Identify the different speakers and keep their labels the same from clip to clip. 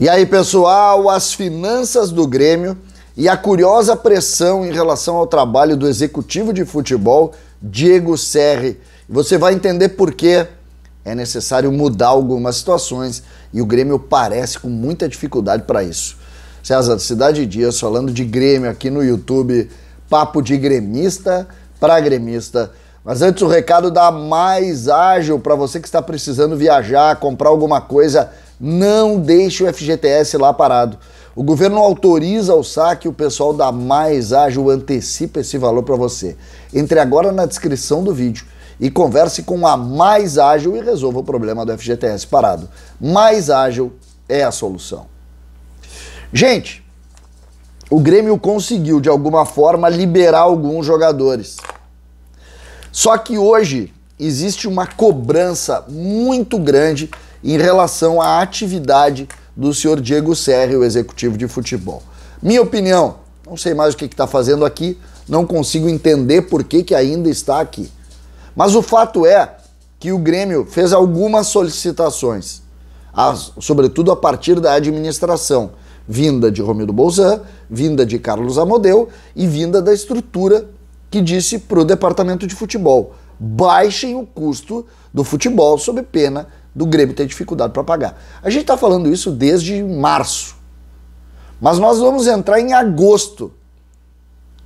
Speaker 1: E aí, pessoal, as finanças do Grêmio e a curiosa pressão em relação ao trabalho do executivo de futebol, Diego Serri. Você vai entender por que É necessário mudar algumas situações e o Grêmio parece com muita dificuldade para isso. César Cidade Dias falando de Grêmio aqui no YouTube, papo de gremista para gremista. Mas antes o recado da Mais Ágil para você que está precisando viajar, comprar alguma coisa não deixe o FGTS lá parado. O governo autoriza o saque e o pessoal da Mais Ágil antecipa esse valor para você. Entre agora na descrição do vídeo e converse com a Mais Ágil e resolva o problema do FGTS parado. Mais Ágil é a solução. Gente, o Grêmio conseguiu de alguma forma liberar alguns jogadores. Só que hoje existe uma cobrança muito grande em relação à atividade do senhor Diego Serri, o executivo de futebol. Minha opinião, não sei mais o que está fazendo aqui, não consigo entender por que, que ainda está aqui. Mas o fato é que o Grêmio fez algumas solicitações, as, sobretudo a partir da administração, vinda de Romildo Bolzan, vinda de Carlos Amodeu e vinda da estrutura que disse para o departamento de futebol: baixem o custo do futebol sob pena do Grêmio ter dificuldade para pagar. A gente está falando isso desde março. Mas nós vamos entrar em agosto.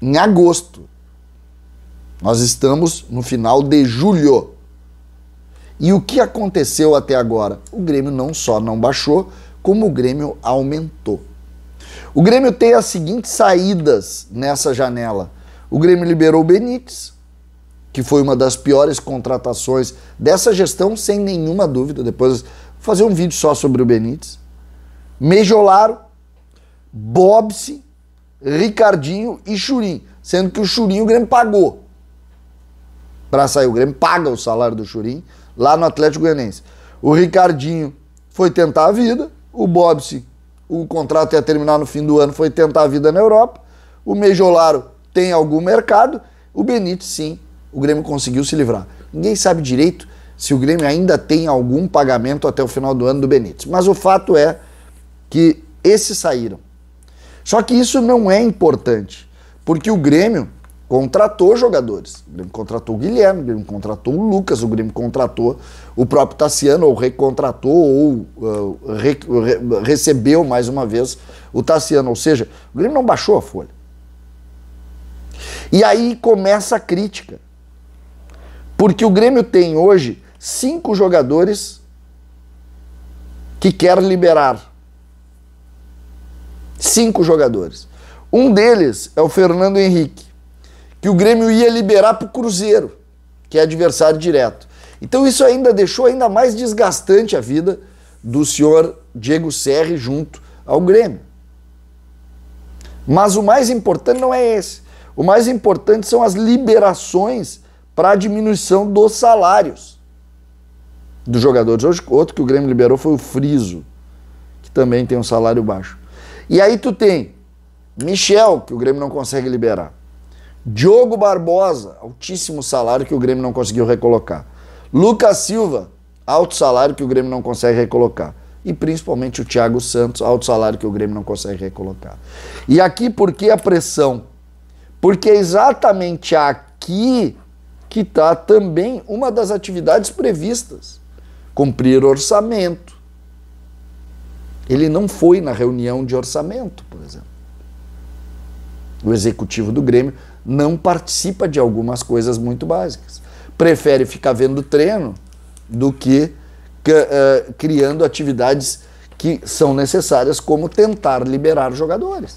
Speaker 1: Em agosto. Nós estamos no final de julho. E o que aconteceu até agora? O Grêmio não só não baixou, como o Grêmio aumentou. O Grêmio tem as seguintes saídas nessa janela. O Grêmio liberou o Benítez, que foi uma das piores contratações dessa gestão, sem nenhuma dúvida. Depois vou fazer um vídeo só sobre o Benítez. Mejolaro, Bobse, Ricardinho e Churim, sendo que o Churim o Grêmio pagou. Para sair o Grêmio paga o salário do Churim lá no Atlético Goianiense. O Ricardinho foi tentar a vida, o Bobse, o contrato ia terminar no fim do ano, foi tentar a vida na Europa. O Mejolaro tem algum mercado, o Benítez sim o Grêmio conseguiu se livrar. Ninguém sabe direito se o Grêmio ainda tem algum pagamento até o final do ano do Benítez. Mas o fato é que esses saíram. Só que isso não é importante, porque o Grêmio contratou jogadores. O Grêmio contratou o Guilherme, o Grêmio contratou o Lucas, o Grêmio contratou o próprio Tassiano, ou recontratou, ou uh, re, re, recebeu mais uma vez o Tassiano. Ou seja, o Grêmio não baixou a folha. E aí começa a crítica. Porque o Grêmio tem hoje cinco jogadores que quer liberar. Cinco jogadores. Um deles é o Fernando Henrique, que o Grêmio ia liberar para o Cruzeiro, que é adversário direto. Então isso ainda deixou ainda mais desgastante a vida do senhor Diego Serri junto ao Grêmio. Mas o mais importante não é esse. O mais importante são as liberações para a diminuição dos salários dos jogadores. Hoje, outro que o Grêmio liberou foi o Friso, que também tem um salário baixo. E aí tu tem Michel, que o Grêmio não consegue liberar. Diogo Barbosa, altíssimo salário que o Grêmio não conseguiu recolocar. Lucas Silva, alto salário que o Grêmio não consegue recolocar. E principalmente o Thiago Santos, alto salário que o Grêmio não consegue recolocar. E aqui por que a pressão? Porque exatamente aqui que está também uma das atividades previstas cumprir orçamento. Ele não foi na reunião de orçamento, por exemplo. O executivo do Grêmio não participa de algumas coisas muito básicas. Prefere ficar vendo treino do que uh, criando atividades que são necessárias, como tentar liberar jogadores.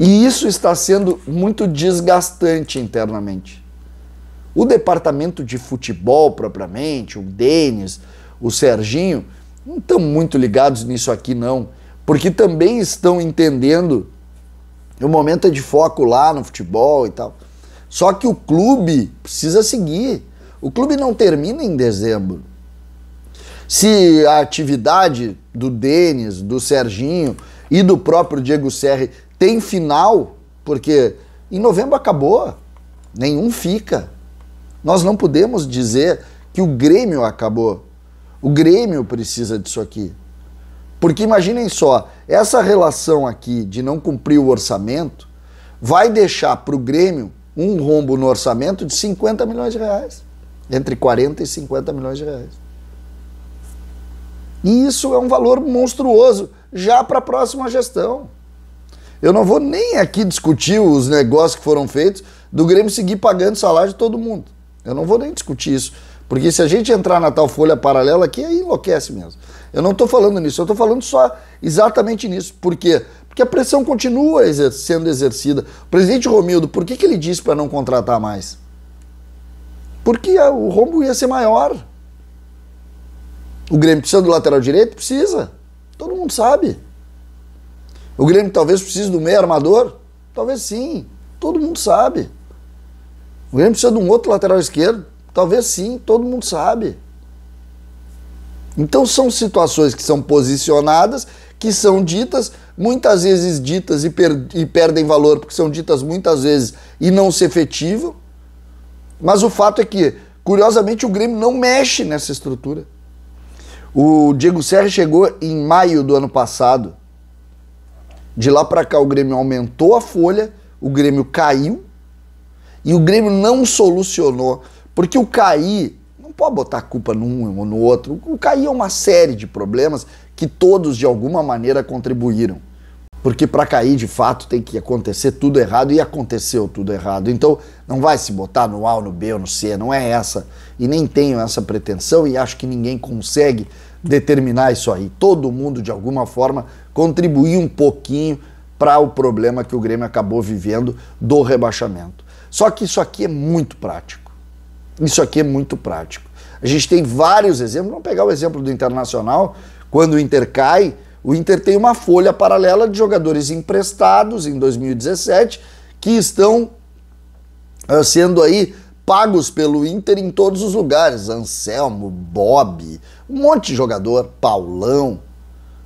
Speaker 1: E isso está sendo muito desgastante internamente. O departamento de futebol, propriamente, o Denis, o Serginho, não estão muito ligados nisso aqui, não. Porque também estão entendendo o momento é de foco lá no futebol e tal. Só que o clube precisa seguir. O clube não termina em dezembro. Se a atividade do Denis, do Serginho e do próprio Diego Serri tem final, porque em novembro acabou, nenhum fica. Nós não podemos dizer que o Grêmio acabou. O Grêmio precisa disso aqui. Porque imaginem só, essa relação aqui de não cumprir o orçamento vai deixar para o Grêmio um rombo no orçamento de 50 milhões de reais. Entre 40 e 50 milhões de reais. E isso é um valor monstruoso já para a próxima gestão. Eu não vou nem aqui discutir os negócios que foram feitos do Grêmio seguir pagando salário de todo mundo. Eu não vou nem discutir isso. Porque se a gente entrar na tal folha paralela aqui, aí enlouquece mesmo. Eu não estou falando nisso, eu estou falando só exatamente nisso. Por quê? Porque a pressão continua exer sendo exercida. O presidente Romildo, por que, que ele disse para não contratar mais? Porque a, o rombo ia ser maior. O Grêmio precisa do lateral direito? Precisa. Todo mundo sabe. O Grêmio talvez precise do meio armador? Talvez sim. Todo mundo sabe. O Grêmio precisa de um outro lateral esquerdo? Talvez sim, todo mundo sabe. Então são situações que são posicionadas, que são ditas, muitas vezes ditas e, per e perdem valor porque são ditas muitas vezes e não se efetivam. Mas o fato é que, curiosamente, o Grêmio não mexe nessa estrutura. O Diego Serra chegou em maio do ano passado. De lá para cá o Grêmio aumentou a folha, o Grêmio caiu e o Grêmio não solucionou, porque o Caí não pode botar a culpa num ou no outro. O Caí é uma série de problemas que todos de alguma maneira contribuíram. Porque para cair de fato tem que acontecer tudo errado e aconteceu tudo errado. Então não vai se botar no A, no B ou no C, não é essa. E nem tenho essa pretensão e acho que ninguém consegue determinar isso aí. Todo mundo de alguma forma contribuiu um pouquinho para o problema que o Grêmio acabou vivendo do rebaixamento. Só que isso aqui é muito prático. Isso aqui é muito prático. A gente tem vários exemplos. Vamos pegar o exemplo do Internacional. Quando o Inter cai, o Inter tem uma folha paralela de jogadores emprestados em 2017 que estão ah, sendo aí pagos pelo Inter em todos os lugares. Anselmo, Bob, um monte de jogador, Paulão.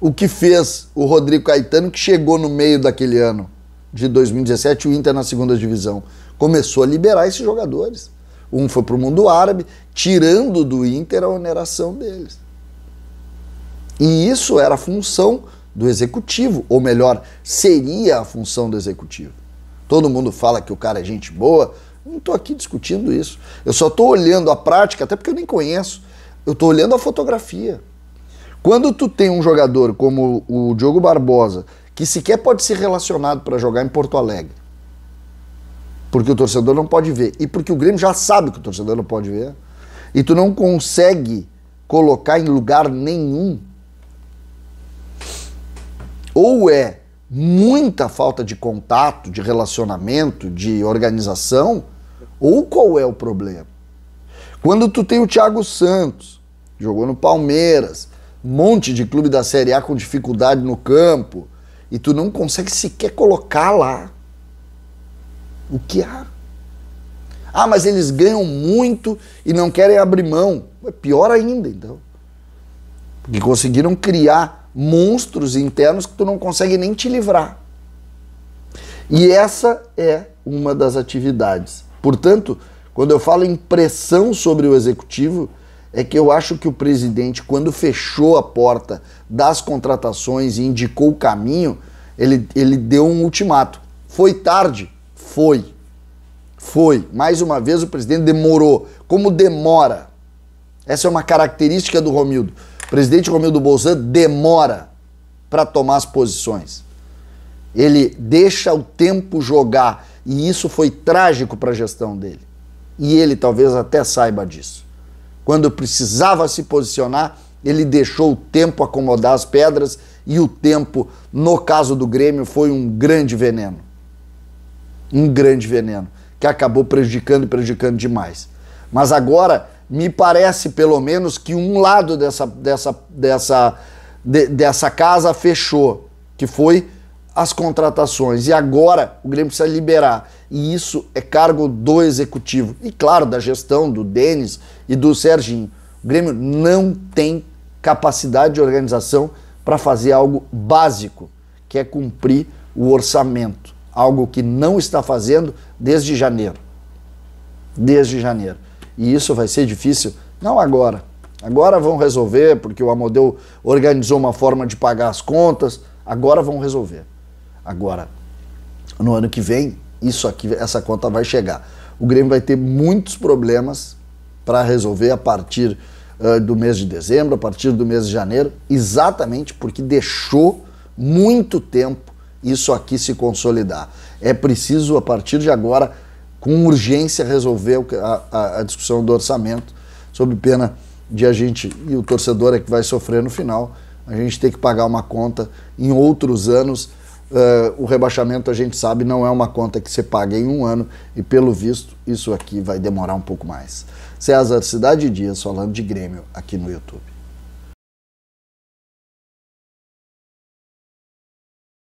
Speaker 1: O que fez o Rodrigo Caetano que chegou no meio daquele ano de 2017 o Inter na segunda divisão? começou a liberar esses jogadores. Um foi para o mundo árabe, tirando do Inter a oneração deles. E isso era a função do executivo, ou melhor, seria a função do executivo. Todo mundo fala que o cara é gente boa, não estou aqui discutindo isso. Eu só estou olhando a prática, até porque eu nem conheço. Eu estou olhando a fotografia. Quando tu tem um jogador como o Diogo Barbosa, que sequer pode ser relacionado para jogar em Porto Alegre, porque o torcedor não pode ver e porque o Grêmio já sabe que o torcedor não pode ver e tu não consegue colocar em lugar nenhum. Ou é muita falta de contato, de relacionamento, de organização, ou qual é o problema? Quando tu tem o Thiago Santos, jogou no Palmeiras, monte de clube da Série A com dificuldade no campo, e tu não consegue sequer colocar lá o que há. Ah, mas eles ganham muito e não querem abrir mão. É pior ainda, então. Porque conseguiram criar monstros internos que tu não consegue nem te livrar. E essa é uma das atividades. Portanto, quando eu falo em pressão sobre o executivo, é que eu acho que o presidente, quando fechou a porta das contratações e indicou o caminho, ele, ele deu um ultimato. Foi tarde, foi. Foi. Mais uma vez o presidente demorou. Como demora? Essa é uma característica do Romildo. O presidente Romildo Bolzan demora para tomar as posições. Ele deixa o tempo jogar e isso foi trágico para a gestão dele. E ele talvez até saiba disso. Quando precisava se posicionar, ele deixou o tempo acomodar as pedras e o tempo, no caso do Grêmio, foi um grande veneno um grande veneno, que acabou prejudicando e prejudicando demais. Mas agora, me parece pelo menos que um lado dessa, dessa, dessa, de, dessa casa fechou, que foi as contratações. E agora o Grêmio precisa liberar. E isso é cargo do executivo. E claro, da gestão, do Denis e do Serginho. O Grêmio não tem capacidade de organização para fazer algo básico, que é cumprir o orçamento algo que não está fazendo desde janeiro. Desde janeiro. E isso vai ser difícil, não agora. Agora vão resolver, porque o Amodeu organizou uma forma de pagar as contas, agora vão resolver. Agora, no ano que vem, isso aqui, essa conta vai chegar. O Grêmio vai ter muitos problemas para resolver a partir uh, do mês de dezembro, a partir do mês de janeiro, exatamente porque deixou muito tempo isso aqui se consolidar. É preciso, a partir de agora, com urgência, resolver a, a, a discussão do orçamento, sob pena de a gente, e o torcedor é que vai sofrer no final, a gente ter que pagar uma conta em outros anos. Uh, o rebaixamento, a gente sabe, não é uma conta que se paga em um ano e, pelo visto, isso aqui vai demorar um pouco mais. César Cidade Dias falando de Grêmio aqui no YouTube.